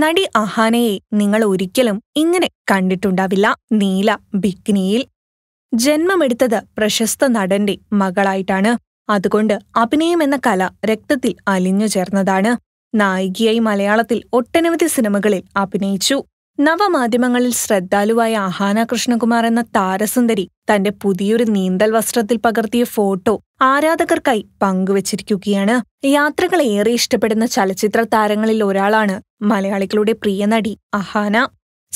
നടി അഹാനയെ നിങ്ങൾ ഒരിക്കലും ഇങ്ങനെ കണ്ടിട്ടുണ്ടാവില്ല നീല ബിക്കിനിയിൽ ജന്മമെടുത്തത് പ്രശസ്ത നടന്റെ മകളായിട്ടാണ് അതുകൊണ്ട് അഭിനയം എന്ന കല രക്തത്തിൽ അലിഞ്ഞു ചേർന്നതാണ് നായികയായി മലയാളത്തിൽ ഒട്ടനവധി സിനിമകളിൽ അഭിനയിച്ചു നവമാധ്യമങ്ങളിൽ ശ്രദ്ധാലുവായ ആഹാന കൃഷ്ണകുമാർ എന്ന താരസുന്ദരി തന്റെ പുതിയൊരു നീന്തൽ വസ്ത്രത്തിൽ പകർത്തിയ ഫോട്ടോ ആരാധകർക്കായി പങ്കുവച്ചിരിക്കുകയാണ് യാത്രകൾ ഏറെ ഇഷ്ടപ്പെടുന്ന ചലച്ചിത്ര താരങ്ങളിൽ ഒരാളാണ് മലയാളികളുടെ പ്രിയ നടി അഹാന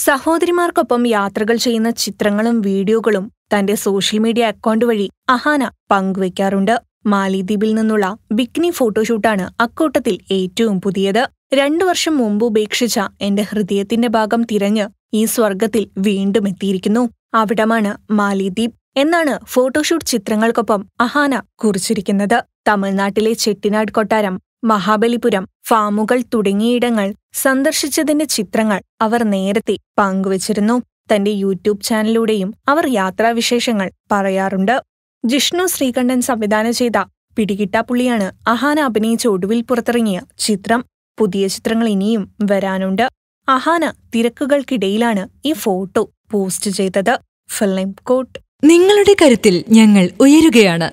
സഹോദരിമാർക്കൊപ്പം യാത്രകൾ ചെയ്യുന്ന ചിത്രങ്ങളും വീഡിയോകളും തന്റെ സോഷ്യൽ മീഡിയ അക്കൗണ്ട് വഴി അഹാന പങ്കുവയ്ക്കാറുണ്ട് മാലിദ്വീപിൽ നിന്നുള്ള ബിക്കിനി ഫോട്ടോഷൂട്ടാണ് അക്കൂട്ടത്തിൽ ഏറ്റവും പുതിയത് രണ്ടു വർഷം മുമ്പ് ഉപേക്ഷിച്ച എന്റെ ഹൃദയത്തിന്റെ ഭാഗം തിരഞ്ഞ് ഈ സ്വർഗത്തിൽ വീണ്ടും എത്തിയിരിക്കുന്നു അവിടമാണ് മാലിദ്വീപ് എന്നാണ് ഫോട്ടോഷൂട്ട് ചിത്രങ്ങൾക്കൊപ്പം അഹാന കുറിച്ചിരിക്കുന്നത് തമിഴ്നാട്ടിലെ ചെട്ടിനാട് കൊട്ടാരം മഹാബലിപുരം ഫാമുകൾ തുടങ്ങിയിടങ്ങൾ സന്ദർശിച്ചതിന്റെ ചിത്രങ്ങൾ അവർ നേരത്തെ പങ്കുവച്ചിരുന്നു തന്റെ യൂട്യൂബ് ചാനലിലൂടെയും അവർ യാത്രാവിശേഷങ്ങൾ പറയാറുണ്ട് ജിഷ്ണു ശ്രീകണ്ഠൻ സംവിധാനം ചെയ്ത പിടികിട്ടാപ്പുള്ളിയാണ് അഹാന അഭിനയിച്ച ഒടുവിൽ പുറത്തിറങ്ങിയ ചിത്രം പുതിയ ചിത്രങ്ങൾ ഇനിയും വരാനുണ്ട് അഹാന തിരക്കുകൾക്കിടയിലാണ് ഈ ഫോട്ടോ പോസ്റ്റ് ചെയ്തത് ഫിലിം കോട്ട് നിങ്ങളുടെ കരുത്തിൽ ഞങ്ങൾ ഉയരുകയാണ്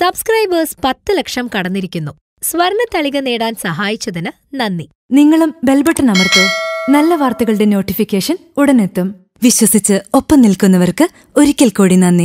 സബ്സ്ക്രൈബേഴ്സ് പത്ത് ലക്ഷം കടന്നിരിക്കുന്നു സ്വർണ തളിക നേടാൻ സഹായിച്ചതിന് നന്ദി നിങ്ങളും ബെൽബട്ടൺ അമർത്തോ നല്ല വാർത്തകളുടെ നോട്ടിഫിക്കേഷൻ ഉടനെത്തും വിശ്വസിച്ച് ഒപ്പം നിൽക്കുന്നവർക്ക് ഒരിക്കൽ കൂടി നന്ദി